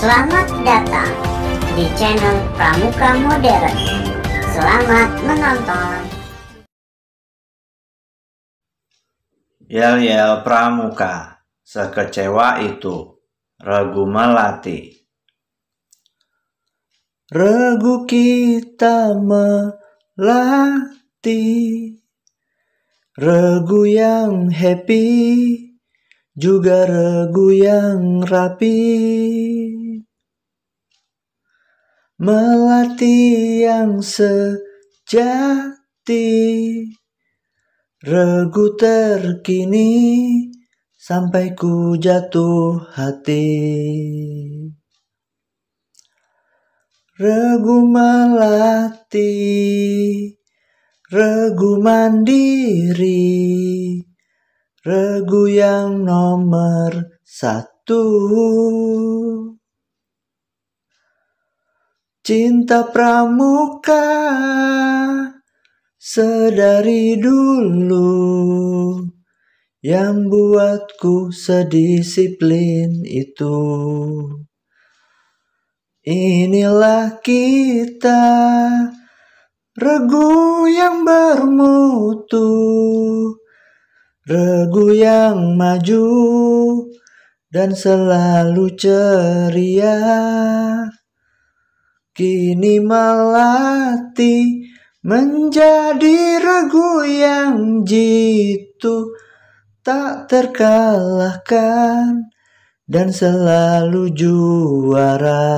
Selamat datang di channel Pramuka Modern. Selamat menonton. Yel-yel Pramuka, sekecewa itu, regu melati. Regu kita melati, regu yang happy juga regu yang rapi melati yang sejati regu terkini sampai ku jatuh hati regu melati regu mandiri Regu yang nomor satu Cinta pramuka Sedari dulu Yang buatku sedisiplin itu Inilah kita Regu yang bermutu Regu yang maju dan selalu ceria Kini melati menjadi regu yang jitu Tak terkalahkan dan selalu juara